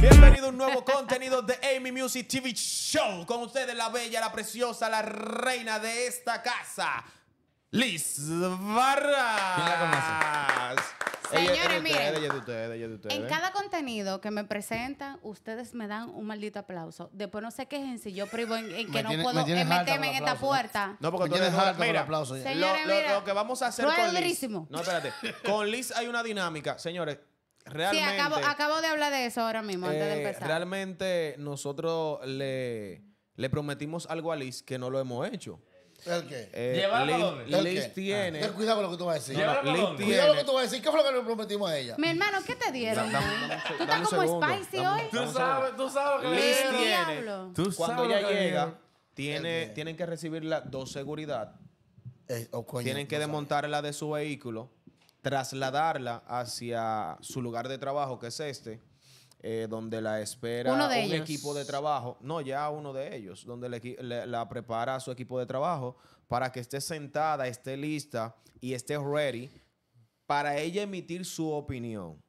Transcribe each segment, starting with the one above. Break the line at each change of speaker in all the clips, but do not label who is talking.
Bienvenido a un nuevo contenido de Amy Music TV Show. Con ustedes la bella, la preciosa, la reina de esta casa, Liz Barras. Señores, miren. En cada
contenido que me presentan, ustedes me dan un maldito aplauso. Después no se quejen si yo privo en, que no puedo me meterme en esta puerta. No, porque me tú tienes harta mira, aplauso. lo, lo, que vamos a hacer con Liz.
No, espérate. Con Liz hay una dinámica. Señores, realmente. Sí,
acabo, de hablar de eso ahora mismo, antes de eh, empezar.
Realmente nosotros le, le prometimos algo a Liz que no lo hemos hecho. ¿El qué? Eh, Liz, tiene. Ten cuidado con lo que tú vas a decir. Liz Cuidado con lo que
tú vas a decir. ¿Qué fue lo que le prometimos a ella?
Mi hermano, ¿qué te dieron? tú estás como spicy hoy. Tú sabes, tú sabes que Liz tiene. cuando ella
llega, tiene, tienen que recibirla la dos seguridad. Eh, oh, tienen que desmontarla de su vehículo, trasladarla hacia su lugar de trabajo, que es este eh, donde la espera un equipo de trabajo, no, ya uno de ellos, donde la prepara su equipo de trabajo para que esté sentada, esté lista y esté ready para ella emitir su opinión.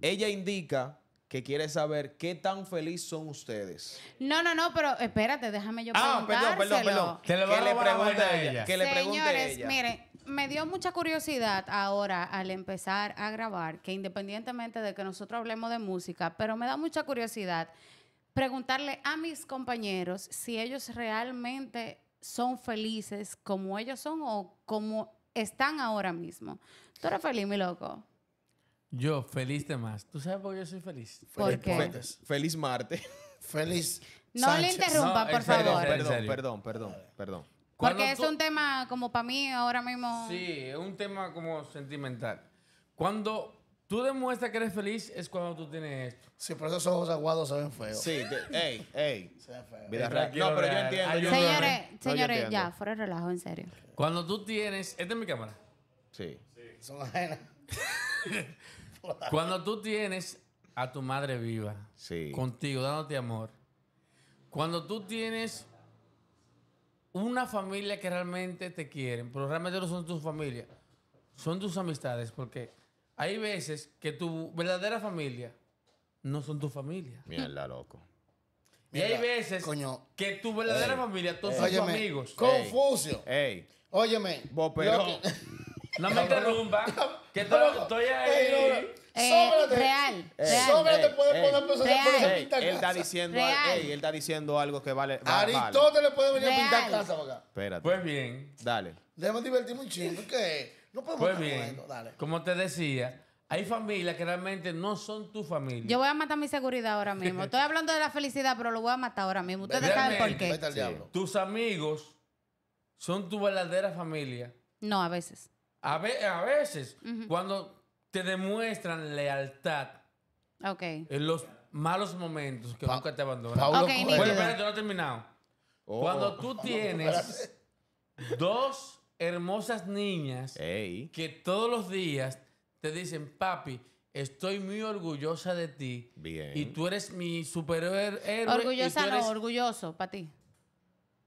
Ella indica que quiere saber qué tan feliz son ustedes.
No, no, no, pero espérate, déjame yo Ah, perdón, perdón, perdón. le pregunte a ella. Señores, me dio mucha curiosidad ahora al empezar a grabar, que independientemente de que nosotros hablemos de música, pero me da mucha curiosidad preguntarle a mis compañeros si ellos realmente son felices como ellos son o como están ahora mismo. ¿Tú eres feliz, mi loco?
Yo, feliz de más. ¿Tú sabes por qué yo soy feliz? ¿Por,
feliz Marte. feliz. No le
interrumpa, por favor. Perdón,
perdón,
perdón, perdón.
Porque es un tema como para mí ahora mismo. Sí,
es un tema como sentimental. Cuando tú demuestras que eres feliz es cuando tú tienes esto. Sí, pero esos ojos aguados se ven feos. Sí, hey, ey, Se ven feos. No,
pero yo entiendo. Señores, señores, ya,
fuera de relajo, en serio.
Cuando tú tienes. Esta es mi cámara. Sí.
Son ajenas.
Cuando tú tienes a tu madre viva. Sí. Contigo, dándote amor. Cuando tú tienes una familia que realmente te quieren, pero realmente no son tu familia, son tus amistades, porque hay veces que tu verdadera familia no
son tu familia. Mierda, loco. Y hay
veces que tu verdadera familia,
son tus amigos. Confucio. Ey. Óyeme. pero.
No
me interrumpa. Que estoy eh, ahí. Eh,
eh, real, eh, real. él
Está diciendo él
está diciendo algo que vale. Aristóteles
puede venir a pintar casa acá.
Espérate. Pues bien. Dale.
Debemos divertir un chingo. No podemos Pues bien.
Dale. Como te decía. Hay familias que realmente no son tu familia. Yo
voy a matar mi seguridad ahora mismo. Estoy hablando de la felicidad, pero lo voy a matar ahora mismo. Ustedes saben
por qué. Tus amigos son tu verdadera familia.
No, a veces.
A, veces, cuando te demuestran lealtad en los malos momentos que nunca te abandonan. bueno, espérate, no he terminado. Oh. Cuando tú tienes dos hermosas niñas que todos los días te dicen, papi, estoy muy orgullosa de ti.
Y tú eres mi superhéroe. Orgullosa no,
orgulloso para ti.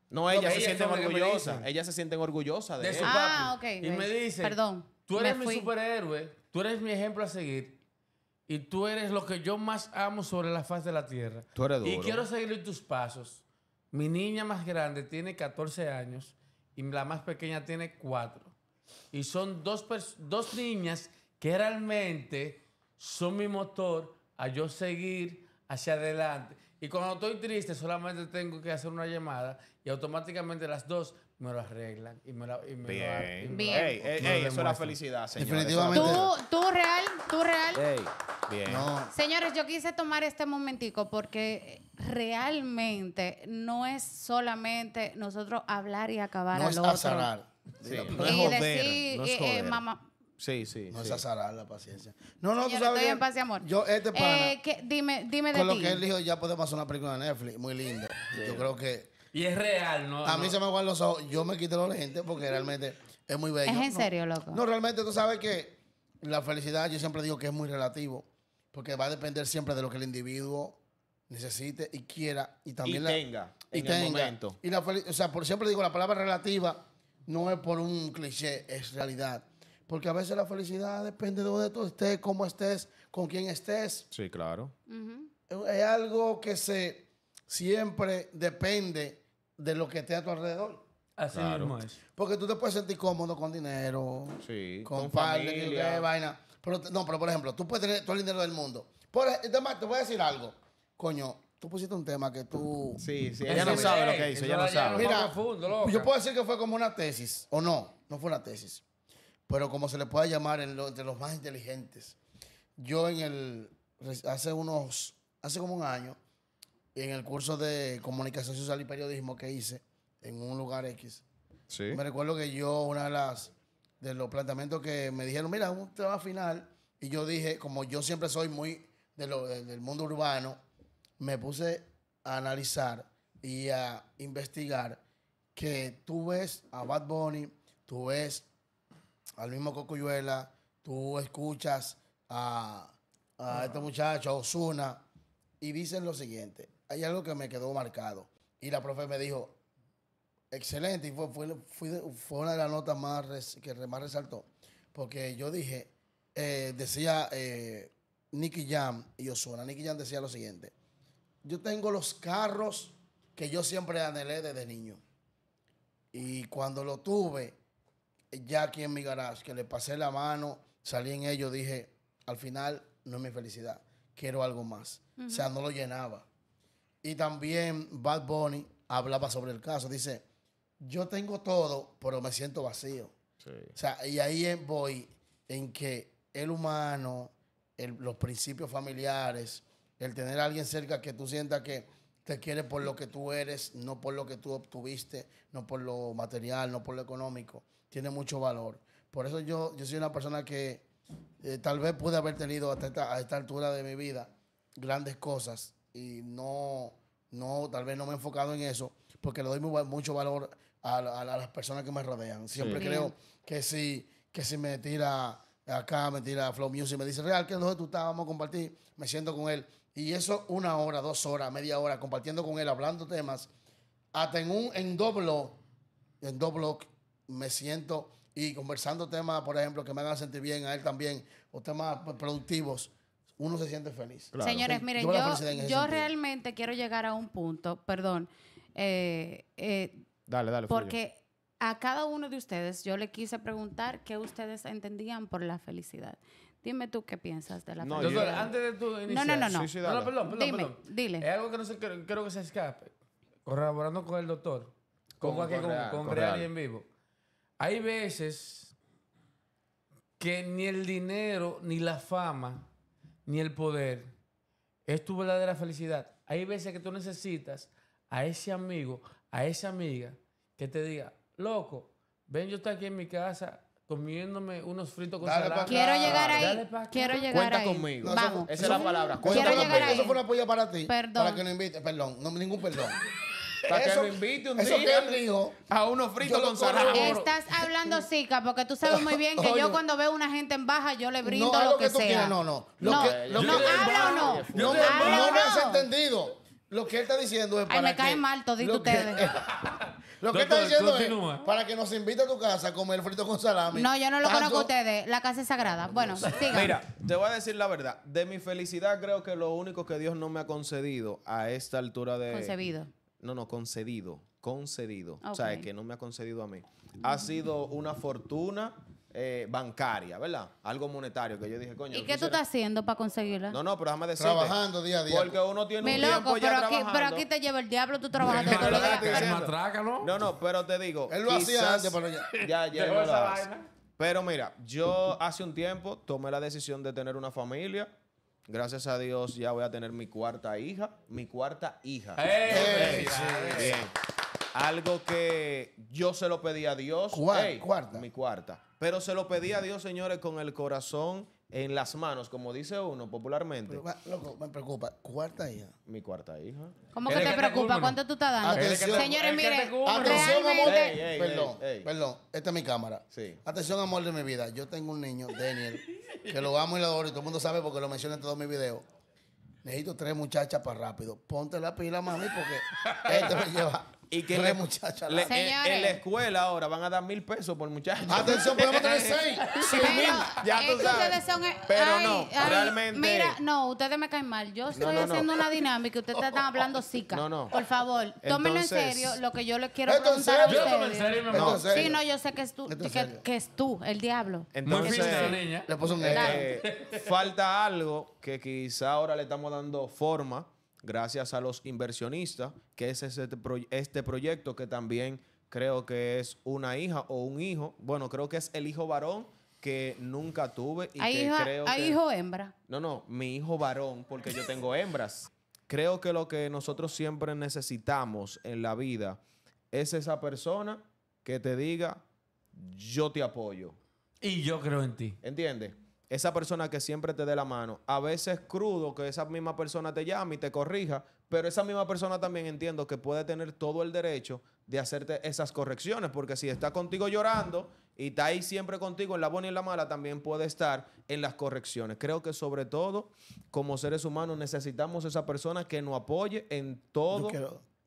No, ella se siente orgullosa, ella se siente orgullosa de, su eso. Ah,
Y me dice, perdón. Tú eres mi
superhéroe, tú eres mi ejemplo a seguir y tú eres lo que yo más amo sobre la faz de la tierra. Tú eres Y quiero seguir tus pasos. Mi niña más grande tiene 14 años y la más pequeña tiene 4. Y son dos, dos niñas que realmente son mi motor a yo seguir hacia adelante. Y cuando estoy triste, solamente tengo que hacer una llamada y automáticamente las dos me lo arreglan y me lo y me Bien. Lo, Bien. eso es la felicidad, señor.
Definitivamente.
Tú, real, tú real. Bien. Señores, yo quise tomar este momentico porque realmente no es solamente nosotros hablar y acabar no al otro. No,
es joder, y decir, eh, eh, mamá, Sí, sí. No es azarar la paciencia.
No, no, tú sabes. Estoy Yo, este eh, dime, dime de ti. Con lo que él
dijo, ya podemos hacer una película de Netflix. Muy linda. Yo creo que. Y es real, ¿no? A mí se me van los ojos. Yo me quité los lentes porque realmente es muy bello. Es en serio, loco. No, realmente tú sabes que la felicidad, yo siempre digo que es muy relativo. Porque va a depender siempre de lo que el individuo necesite y quiera. Y también y la, tenga. Y tenga. Y la o sea, por siempre digo, la palabra relativa no es por un cliché, es realidad. Porque a veces la felicidad depende de donde tú estés, cómo estés, con quién estés.
Sí, claro.
Es algo que se siempre depende de lo que esté a tu alrededor. Así mismo es. Porque tú te puedes sentir cómodo con dinero,
sí, con, con qué
vaina. no, pero por ejemplo, tú puedes tener todo el dinero del mundo. Por, e, te voy a decir algo. Coño, tú pusiste un tema que tú. Sí, sí, ella no sabe lo que hizo, ella no sabe. Mira, yo puedo decir que fue como una tesis, o no, no fue una tesis pero como se le puede llamar, en entre los más inteligentes. Yo en el, hace unos, hace como un año, en el curso de comunicación social y periodismo que hice en un lugar X, me recuerdo que yo, una de las, de los planteamientos que me dijeron, mira, un trabajo final, y yo dije, como yo siempre soy muy de lo, del mundo urbano, me puse a analizar y a investigar que tú ves a Bad Bunny, tú ves al mismo Cocuyuela, tú escuchas a, este muchacho, a Osuna, y dicen lo siguiente. Hay algo que me quedó marcado. Y la profe me dijo, excelente, y fue, una de las notas más que más resaltó. Porque yo dije, eh, decía eh, Nicky Jam y Osuna, Nicky Jam decía lo siguiente, yo tengo los carros que yo siempre anhelé desde niño. Y cuando lo tuve, ya aquí en mi garage, que le pasé la mano, salí en ello, dije, al final no es mi felicidad, quiero algo más. O sea, no lo llenaba. Y también Bad Bunny hablaba sobre el caso, dice, yo tengo todo, pero me siento vacío. O sea, y ahí voy en que el humano, los principios familiares, el tener a alguien cerca que tú sientas que te quiere por lo que tú eres, no por lo que tú obtuviste, no por lo material, no por lo económico tiene mucho valor. Por eso yo, yo soy una persona que eh, tal vez pude haber tenido hasta esta, a esta altura de mi vida grandes cosas y no, no, tal vez no me he enfocado en eso porque le doy mucho valor a, las personas que me rodean. Siempre creo que si, que si me tira acá, me tira Flow Music, me dice, Real, que nosotros tú estás? Vamos a compartir. Me siento con él. Y eso una hora, dos horas, media hora, compartiendo con él, hablando temas, hasta en un en doblo, en doblo me siento y conversando temas, por ejemplo, que me hagan sentir bien a él también, o temas productivos, uno se siente feliz. Señores, miren,
yo, realmente quiero llegar a un punto, perdón, eh, eh
dale, dale, porque
a cada uno de ustedes yo le quise preguntar qué ustedes entendían por la felicidad. Dime tú qué piensas de la felicidad. no, no, no, no. Dime,
dile. Es algo que creo, que se escape. Corroborando con el doctor, con, con real en vivo hay veces que ni el dinero, ni la fama, ni el poder es tu verdadera felicidad. Hay veces que tú necesitas a ese amigo, a esa amiga que te diga, loco, ven yo estoy aquí en mi casa comiéndome unos fritos
con salada. Quiero llegar ahí. Quiero llegar Cuenta conmigo.
Vamos. Esa es la palabra. Eso fue
una apoyo para ti. Perdón. Para que no invites. Perdón. ningún perdón.
Para que lo invite
un día a unos fritos con salami. Estás
hablando Zika, porque tú sabes muy bien que yo cuando veo una gente en baja, yo le brindo no, lo, que, sea. no,
no. Lo no, que, lo no, habla o no. No, me, has entendido. Lo que él está diciendo es para Ay, me cae que, mal todito ustedes.
Lo que él está diciendo es
para que nos invite a tu casa a comer frito con salami. No, yo no lo conozco a ustedes. La casa es sagrada. Bueno, siga. Mira,
te voy a decir la verdad. De mi felicidad creo que lo único que Dios no me ha concedido a esta altura de... Concebido. No, no, concedido. Concedido. O sea, es que no me ha concedido a mí. Ha sido una fortuna eh, bancaria, ¿verdad? Algo monetario que yo dije, coño. ¿Y qué tú estás
haciendo para conseguirla?
No, no, pero déjame decirte. Trabajando día a día. Porque uno tiene un loco, tiempo pero ya aquí, trabajando. Pero
aquí te lleva el diablo, tú trabajando todo
el ¿no? No, no, pero te digo. Él lo hacía antes, pero ya. Ya, ya. Pero mira, yo hace un tiempo tomé la decisión de tener una familia Gracias a Dios ya voy a tener mi cuarta hija. Mi cuarta hija. ¡Eh! Eh, Algo que yo se lo pedí a Dios. cuarta. Mi cuarta. Pero se lo pedí a Dios, señores, con el corazón en las manos, como dice uno popularmente. loco, me preocupa. ¿Cuarta hija? Mi cuarta hija. ¿Cómo que te preocupa? ¿Cuánto tú estás dando? Señores,
miren. Atención, perdón,
perdón. Esta es mi cámara. Sí. Atención, amor de mi vida. Yo tengo un niño, Daniel, que lo amo y lo adoro. Y todo el mundo sabe porque lo mencioné en todos mis videos. Necesito tres muchachas para rápido. Ponte la pila, mami, porque este me lleva y que muchacha, en,
la escuela ahora van a dar mil pesos por muchacho. Atención, podemos tener seis. sí, mil. Ya eh, Pero no, realmente. Mira,
no, ustedes me caen mal. Yo estoy haciendo una dinámica y ustedes están hablando zica. No, no. Por favor, tómenlo en serio lo que yo les quiero preguntar. Yo tomo en serio, Sí, no, yo sé que es tú, que, que, es tú, el diablo. Muy la
niña. Le puso un eh, Falta algo que quizá ahora le estamos dando forma gracias a los inversionistas, que es este, proyecto que también creo que es una hija o un hijo. Bueno, creo que es el hijo varón que nunca tuve y que ¿Hay
hijo hembra?
No, no, mi hijo varón, porque yo tengo hembras. Creo que lo que nosotros siempre necesitamos en la vida es esa persona que te diga, yo te apoyo. Y yo creo en ti. ¿Entiendes? esa persona que siempre te dé la mano. A veces crudo que esa misma persona te llame y te corrija, pero esa misma persona también entiendo que puede tener todo el derecho de hacerte esas correcciones, porque si está contigo llorando y está ahí siempre contigo en la buena y en la mala, también puede estar en las correcciones. Creo que sobre todo como seres humanos necesitamos esa persona que nos apoye en todo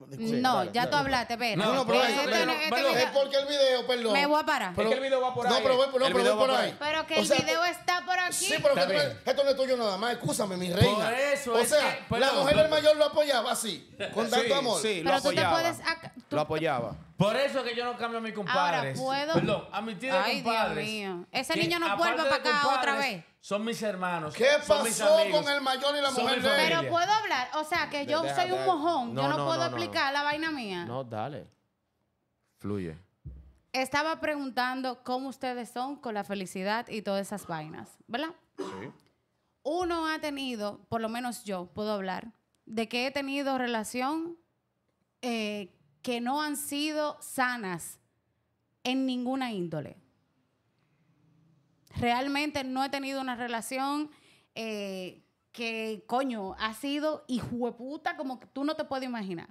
no, ya tú hablaste, pero. No, no, eh, pero, eh, es porque
el video, perdón. Me voy a parar. Pero, es que el video va por ahí. No, pero voy, no, pero por ahí. Pero que el
video está
por aquí. Sí, pero que esto no es tuyo nada más. Escúchame, mi reina. Por eso, o sea, la mujer del mayor lo apoyaba así,
con tanto amor. Sí, pero tú te puedes lo apoyaba.
Por eso que yo no cambio a mis compadres. Ahora, ¿puedo? Perdón, a mis tíos Ay, compadres. Dios mío.
Ese niño no vuelve para acá otra vez.
Son mis hermanos. ¿Qué pasó con el mayor y la mujer de Pero puedo
hablar. O sea, que yo soy un mojón. yo no, puedo aplicar la vaina mía. No,
dale.
Fluye.
Estaba preguntando cómo ustedes son con la felicidad y todas esas vainas, ¿verdad? Sí. Uno ha tenido, por lo menos yo puedo hablar, de que he tenido relación con... Eh, que no han sido sanas en ninguna índole. Realmente no he tenido una relación eh, que, coño, ha sido puta como tú no te puedes imaginar.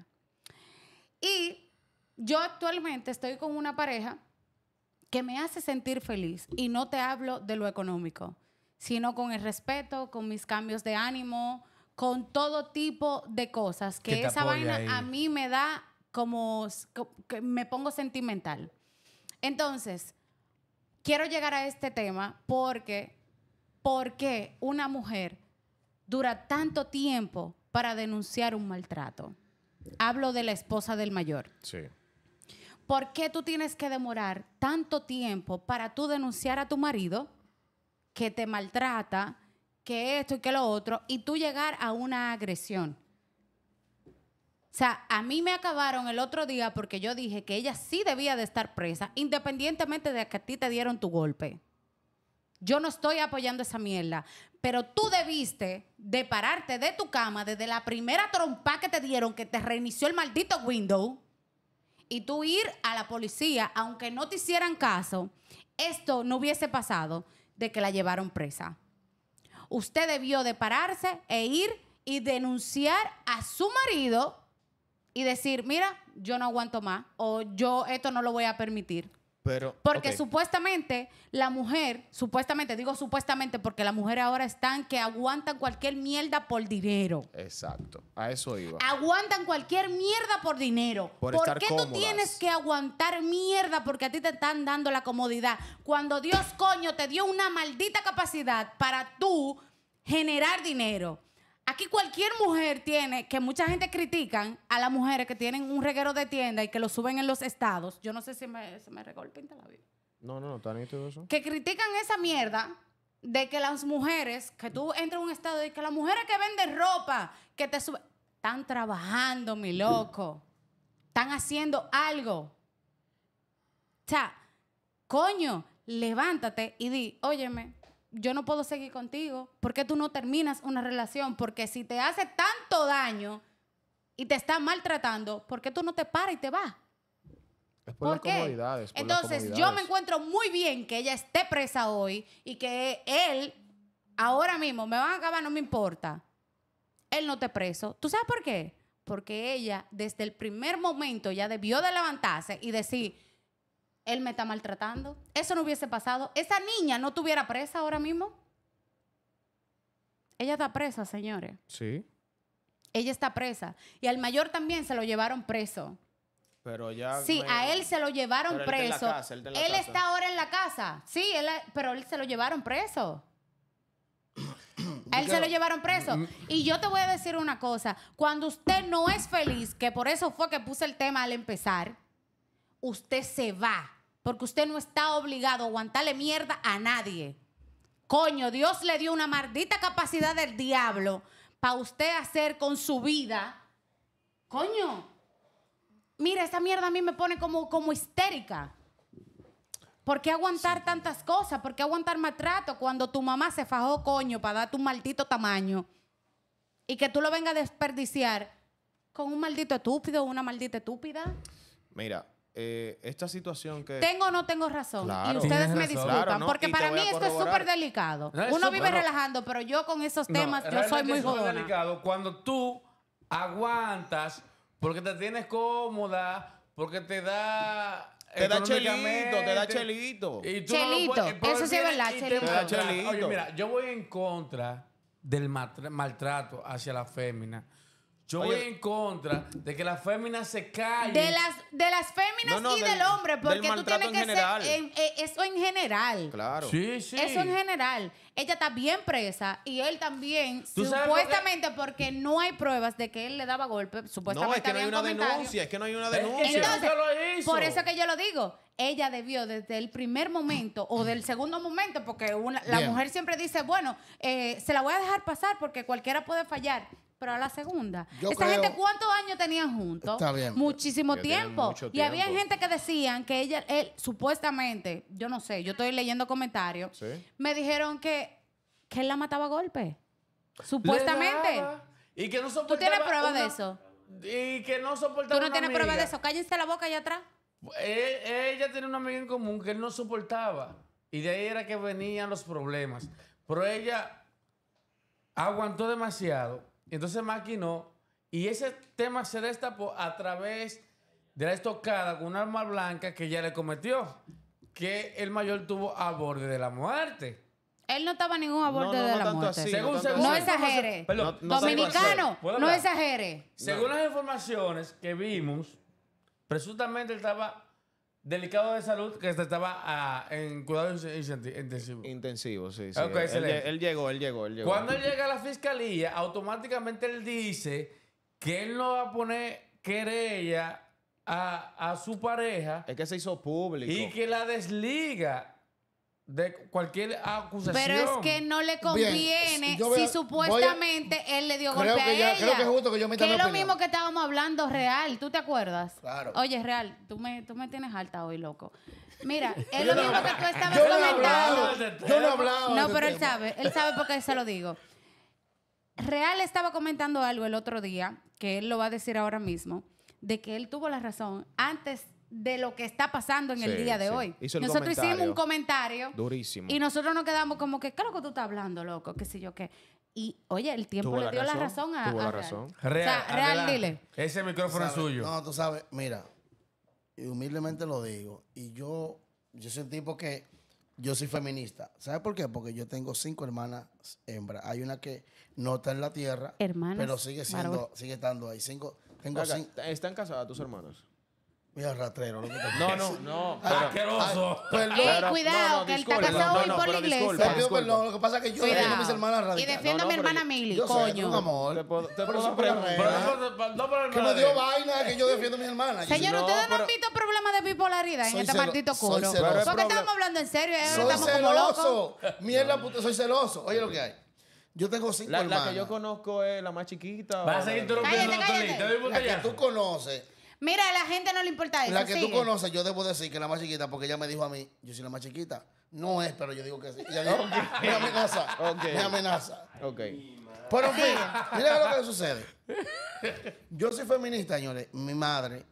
Y yo actualmente estoy con una pareja que me hace sentir feliz y no te hablo de lo económico, sino con el respeto, con mis cambios de ánimo, con todo tipo de cosas, que, esa vaina a mí me da como, que me pongo sentimental. Entonces, quiero llegar a este tema porque, porque una mujer dura tanto tiempo para denunciar un maltrato. Hablo de la esposa del mayor. Sí. ¿Por qué tú tienes que demorar tanto tiempo para tú denunciar a tu marido que te maltrata, que esto y que lo otro, y tú llegar a una agresión? O sea, a mí me acabaron el otro día porque yo dije que ella sí debía de estar presa, independientemente de que a ti te dieron tu golpe. Yo no estoy apoyando esa mierda, pero tú debiste de pararte de tu cama desde la primera trompa que te dieron, que te reinició el maldito window, y tú ir a la policía, aunque no te hicieran caso, esto no hubiese pasado de que la llevaron presa. Usted debió de pararse e ir y denunciar a su marido y decir, mira, yo no aguanto más o yo esto no lo voy a permitir. Pero, porque supuestamente la mujer, supuestamente, digo supuestamente porque la mujer ahora están que aguantan cualquier mierda por dinero. Exacto,
a eso iba.
Aguantan cualquier mierda por dinero. ¿Por, qué tú tienes que aguantar mierda porque a ti te están dando la comodidad? Cuando Dios coño te dio una maldita capacidad para tú generar dinero Aquí cualquier mujer tiene, que mucha gente critican a las mujeres que tienen un reguero de tienda y que lo suben en los estados. Yo no sé si me, se la vida
No, No, no, no, eso.
Que critican esa mierda de que las mujeres, que tú entras un estado y que las mujeres que venden ropa, que te suben, están trabajando, mi loco. Están haciendo algo. O sea, coño, levántate y di, óyeme, yo no puedo seguir contigo, ¿por qué tú no terminas una relación? Porque si te hace tanto daño y te está maltratando, ¿por qué tú no te paras y te vas?
Es por, Entonces, yo me
encuentro muy bien que ella esté presa hoy y que él, ahora mismo, me van a acabar, no me importa. Él no te preso. ¿Tú sabes por qué? Porque ella, desde el primer momento, ya debió de levantarse y decir, él me está maltratando. Eso no hubiese pasado. Esa niña no tuviera presa ahora mismo. Ella está presa, señores. Sí. Ella está presa. Y al mayor también se lo llevaron preso.
Pero ya. Sí, a
él se lo llevaron preso. Él, está, ahora en la casa. Sí, él, pero él se lo llevaron preso. A él se lo llevaron preso. Mm, mm. Y yo te voy a decir una cosa. Cuando usted no es feliz, que por eso fue que puse el tema al empezar, usted se va porque usted no está obligado a aguantarle mierda a nadie. Coño, Dios le dio una maldita capacidad del diablo para usted hacer con su vida. Coño, mira, esa mierda a mí me pone como, como histérica. ¿Por qué aguantar tantas cosas? ¿Por qué aguantar maltrato cuando tu mamá se fajó, coño, para darte un maldito tamaño? Y que tú lo vengas a desperdiciar con un maldito estúpido o una maldita estúpida.
Mira, eh, esta situación que... Tengo
o no tengo razón. Y ustedes me disculpan. Porque para mí esto es súper delicado. Uno vive relajando, pero yo con esos temas, yo soy muy joven.
delicado cuando tú
aguantas porque te tienes cómoda, porque te da... Te da chelito, te da chelito. eso sí es verdad, chelito. Oye, mira, yo voy en contra del maltrato hacia la fémina. Yo voy en contra de que las féminas se callen. De las,
de las féminas y del, hombre, porque tú tienes que eh, eso en general. Claro. Sí, sí. Eso en general. Ella está bien presa y él también, supuestamente, porque no hay pruebas de que él le daba golpe. Supuestamente, no, es que no hay una denuncia. Es que no hay una denuncia. Por eso que yo lo digo ella debió desde el primer momento o del segundo momento, porque la mujer siempre dice, bueno, eh, se la voy a dejar pasar porque cualquiera puede fallar pero a la segunda. Esta Esa gente, ¿cuántos años tenían juntos? Muchísimo tiempo. Y había gente que decían que ella, él, supuestamente, yo no sé, yo estoy leyendo comentarios, me dijeron que, él la mataba a golpe. Supuestamente.
Y que no soportaba. ¿Tú tienes prueba de eso? Y que no soportaba. ¿Tú no tienes prueba de eso?
Cállense la boca allá atrás.
Eh, ella tenía una amiga en común que él no soportaba. Y de ahí era que venían los problemas. Pero ella aguantó demasiado entonces maquinó y ese tema se destapó a través de la estocada con un arma blanca que ya le cometió, que el mayor tuvo a borde de la muerte.
Él no estaba ningún a borde de la muerte. no, exagere. Dominicano, no exagere. Según
las informaciones que vimos, presuntamente él estaba Delicado de salud que estaba ah, en cuidados intensivos. Intensivo,
sí, sí. él, llegó, él llegó, él llegó. Cuando llega a
la fiscalía, automáticamente él dice que él no va a poner querella a, a su pareja. Es que se hizo público. Y que la desliga de cualquier acusación. Pero es que
no le conviene si supuestamente él le dio golpe a ella. es lo mismo que estábamos hablando real, ¿tú te acuerdas? Claro. Oye, real, tú me, tú me tienes alta hoy, loco. Mira, es lo mismo que tú estabas comentando. Este no este pero él sabe, él sabe porque se lo digo. Real estaba comentando algo el otro día, que él lo va a decir ahora mismo, de que él tuvo la razón antes de lo que está pasando en el día de hoy. nosotros hicimos un comentario.
Durísimo. Y
nosotros nos quedamos como que, claro que tú estás hablando, loco? ¿Qué sé yo qué? Y oye, el tiempo le dio la razón, a. Tuvo la razón.
Real, dile. Ese micrófono es suyo. No, tú sabes, mira, y humildemente lo digo. Y yo, yo soy un tipo que. Yo soy feminista. ¿Sabes por qué? Porque yo tengo cinco hermanas hembras. Hay una que no está en la tierra. Hermanas. Pero sigue siendo, sigue estando ahí. Cinco, ¿Están casadas tus hermanas? Mira, ratrero. Lo que te no,
no, no.
Ah, asqueroso. Perdón. Ey, eh, cuidado, que él está casado hoy por la iglesia. Perdón, lo que pasa es que yo defiendo a mis hermanas radicales. Y defiendo a mi hermana Mili, coño. No
amor. Te puedo
Que me dio vaina que yo defiendo
a mis hermanas. Señor, ustedes no han
visto problemas de bipolaridad en este partido ¿Por qué estamos hablando en serio. Eh, soy celoso,
Mierda, puta, soy celoso. Oye lo que hay. Yo tengo cinco hermanas. La que yo
conozco es la más chiquita. Vas a seguir
interrumpiendo, La que tú conoces
Mira, a la gente no le importa eso. La que tú conoces,
yo debo decir que la más chiquita, porque ella me dijo a mí, yo soy la más chiquita. No es, pero yo digo que sí. me amenaza.
Me amenaza.
Pero mira, mira lo que sucede. Yo soy feminista, señores. Mi madre,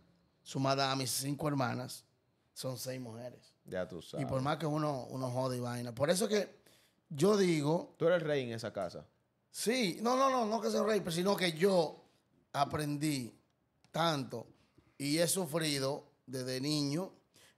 sumada a mis cinco hermanas, son seis mujeres.
Ya tú sabes. Y por más
que uno, uno jode y vaina. Por eso que yo digo. Tú eres rey en esa casa. Sí, no, no, no, no que sea rey, sino que yo aprendí tanto y he sufrido desde niño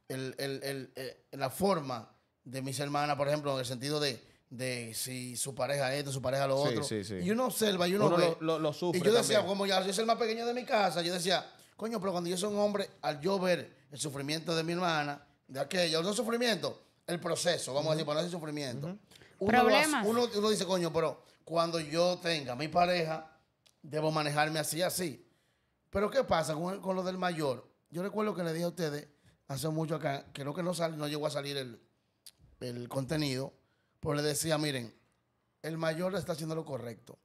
eh, la forma de mis hermanas, por ejemplo, en el sentido de, si su pareja esto, su pareja lo otro. Y uno observa y uno, Lo, y yo decía, como ya yo soy el más pequeño de mi casa, yo decía, coño, pero cuando yo soy un hombre, al yo ver el sufrimiento de mi hermana, de aquella, no sufrimiento, el proceso, vamos a decir, para no sufrimiento. Problemas. uno dice, coño, pero cuando yo tenga mi pareja, debo manejarme así, así. Pero ¿qué pasa con, lo del mayor? Yo recuerdo que le dije a ustedes hace mucho acá, creo que no, sal, no llegó a salir el, el contenido, pero le decía, miren, el mayor está haciendo lo correcto.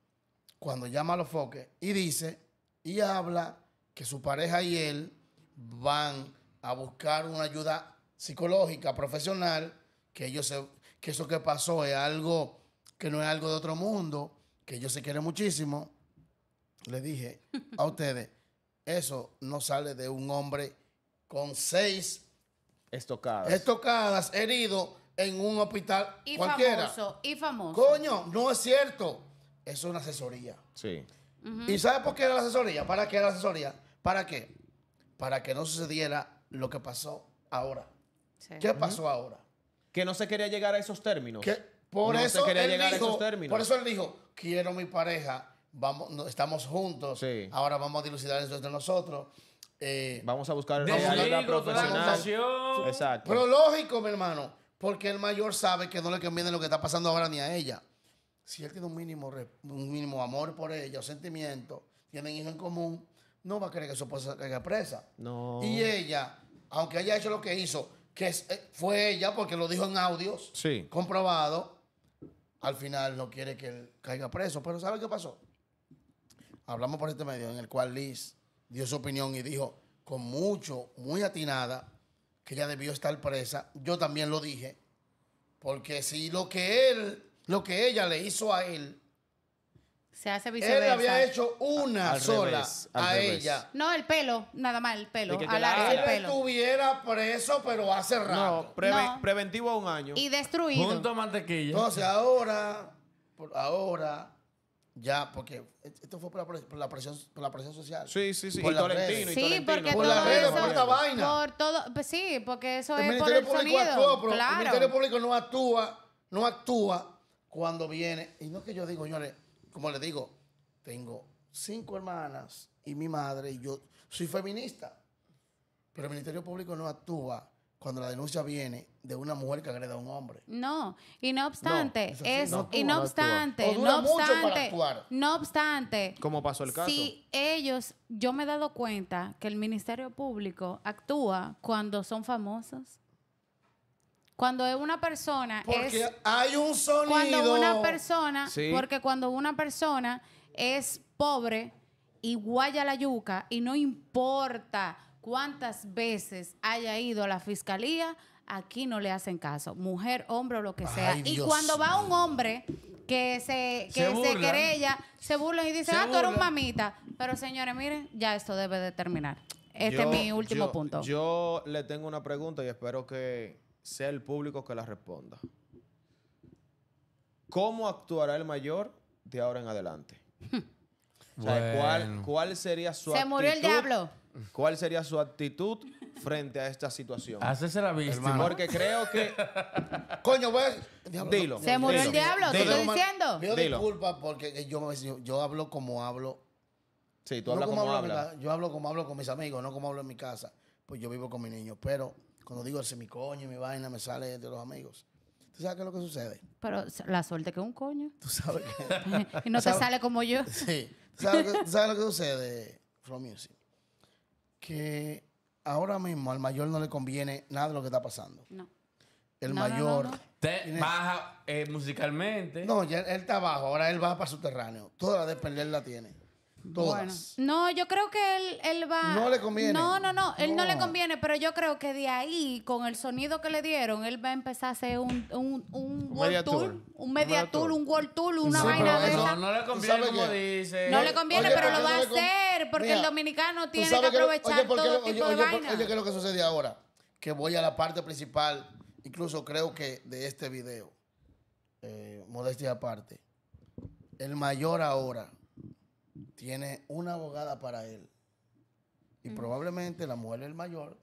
Cuando llama a los foques y dice y habla que su pareja y él van a buscar una ayuda psicológica, profesional, que ellos se, que eso que pasó es algo que no es algo de otro mundo, que ellos se quieren muchísimo. Le dije a ustedes, eso no sale de un hombre con seis
estocadas,
estocadas herido en un hospital y Famoso, y famoso. Coño, no es cierto. es una asesoría.
Sí. ¿Y sabes por
qué era la asesoría? ¿Para qué era la asesoría? ¿Para qué? Para que no sucediera lo que pasó
ahora. ¿Qué pasó ahora? Que no se quería llegar a esos términos. por eso quería llegar a esos términos. Por eso él
dijo, quiero mi pareja estamos juntos, ahora vamos a dilucidar eso entre nosotros.
Eh, vamos a buscar la profesional. Exacto. Pero lógico,
mi hermano, porque el mayor sabe que no le conviene lo que está pasando ahora ni a ella. Si él tiene un mínimo, un mínimo amor por ella, o sentimiento, tienen hijos en común, no va a querer que su esposa caiga presa.
No. Y
ella, aunque haya hecho lo que hizo, que eh, fue ella, porque lo dijo en audios, comprobado, al final no quiere que él caiga preso. Pero ¿sabe qué pasó? hablamos por este medio en el cual Liz dio su opinión y dijo con mucho, muy atinada, que ella debió estar presa. Yo también lo dije, porque si lo que él, lo que ella le hizo a él,
se hace viceversa. Él había
hecho una sola
a ella.
No, el pelo, nada mal, el pelo. A el pelo. estuviera preso, pero hace rato. No,
preventivo a un año. Y destruido. Junto a mantequilla. Entonces,
ahora, ahora, ya, porque e-, esto fue por la, presión, por la social. Sí, sí, sí. y tolentino, y Sí, porque por las redes, por esta vaina.
Por todo, pues sí, porque eso es por el Público Actúa, El Ministerio
Público no actúa, no actúa cuando viene. Y no es que yo digo, señores, como les digo, tengo cinco hermanas y mi madre y yo soy feminista. Pero el Ministerio Público no actúa cuando la denuncia viene de una mujer que agrega a un hombre.
No, y no obstante, no, y no, obstante, no obstante, no obstante,
¿Cómo pasó el caso. Si
ellos, yo me he dado cuenta que el Ministerio Público actúa cuando son famosos. Cuando es una persona porque
hay un sonido. Cuando una
persona, porque cuando una persona es pobre y guaya la yuca y no importa cuántas veces haya ido a la fiscalía, aquí no le hacen caso, mujer, hombre o lo que sea. y cuando va un hombre que se, que se, querella, se burlan y dicen, ah, tú eres un mamita. Pero señores, miren, ya esto debe de terminar. Este es mi último punto.
Yo le tengo una pregunta y espero que sea el público que la responda. ¿Cómo actuará el mayor de ahora en adelante? ¿cuál, sería su Se murió el diablo. ¿Cuál sería su actitud frente a esta situación?
Hacerse la víctima.
Porque creo que. Coño, pues. dilo. Se murió el
diablo, ¿Qué estoy diciendo. Pido disculpas porque yo, hablo como hablo.
Sí, tú hablas como, Hablo,
yo hablo como hablo con mis amigos, no como hablo en mi casa. Pues yo vivo con mis niños. Pero cuando digo ese mi coño, mi vaina, me sale de los amigos. ¿Tú sabes qué es lo que sucede?
Pero la suerte que es un coño. Tú sabes que. y no te sale como yo. Sí. ¿Tú sabes, lo que
sucede, From Music? que ahora mismo al mayor no le conviene nada de lo que está pasando. No. El
mayor. baja eh, musicalmente.
No, ya él está abajo, ahora él baja para subterráneo. Toda la depender la tiene.
No, yo creo que él, él, va. No le conviene. No, no, no. Él no. le conviene, pero yo creo que de ahí, con el sonido que le dieron, él va a empezar a hacer un, un, un World tour, Un Media Tour, un World Tour, una vaina de eso No, no le conviene, como dice. No le conviene, pero lo va a hacer, porque el dominicano tiene que aprovechar todo tipo de vainas
es lo que sucede ahora? Que voy a la parte principal, incluso creo que de este video, eh, modestia aparte. El mayor ahora tiene una abogada para él. Y probablemente la mujer es el mayor.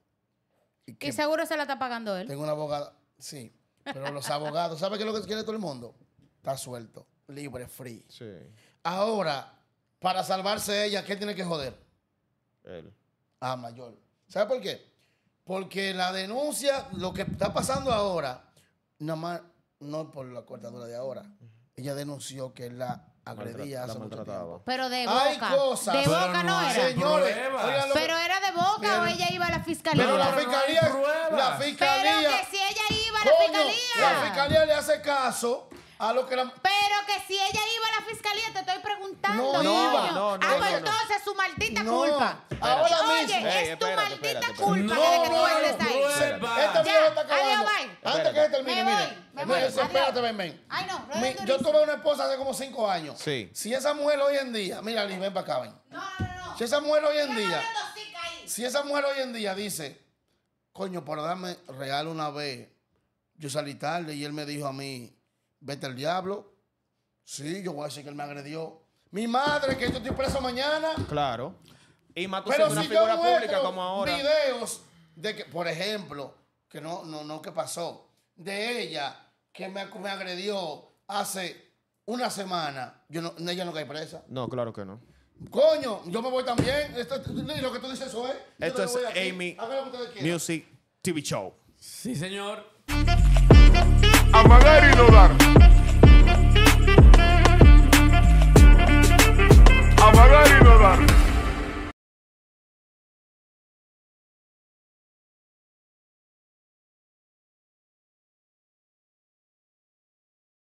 Y, seguro se la está pagando él.
Tengo una abogada, sí. Pero los abogados, ¿sabe qué es lo que quiere todo el mundo? Está suelto, libre, free. Sí. Ahora, para salvarse ella, ¿qué tiene que joder? Él. Ah, mayor. ¿Sabe por qué? Porque la denuncia, lo que está pasando ahora, nada más, no por la cortadura de ahora. Ella denunció que la agredía hace mucho tiempo.
Pero de boca. Hay cosas. De boca no, era. Señores, pero era de boca o ella iba a la fiscalía. Pero la fiscalía. la fiscalía. Pero que si ella iba a la coño, fiscalía. La fiscalía le hace caso. A lo que la... Pero que si ella iba a la fiscalía, te estoy preguntando. No, no iba. No, no, entonces su maldita culpa. Ahora Oye,
es tu maldita culpa que de que tú estés ahí. Este ya, está acabando. Adiós, bye. Antes que se termine, espérate,
yo tuve una esposa hace como cinco años. Si esa mujer hoy en día, mira, ven para acá, ven. No, no, no. Si esa mujer hoy en día, si esa mujer hoy en día dice, coño, por darme real una vez, yo salí tarde y él me dijo a mí, vete al diablo. Sí, yo voy a decir que él me agredió. Mi madre, que yo estoy preso mañana.
Claro. Y mató Pero una figura pública como ahora.
videos de que, por ejemplo, que no, no, no, que pasó, de ella que me, agredió hace una semana, yo no, ella no cae presa.
No, claro que no.
Coño, yo me voy también. Esto, lo que tú dices eso es. Esto es Amy
Music TV Show.
Sí, señor.
Amagar y no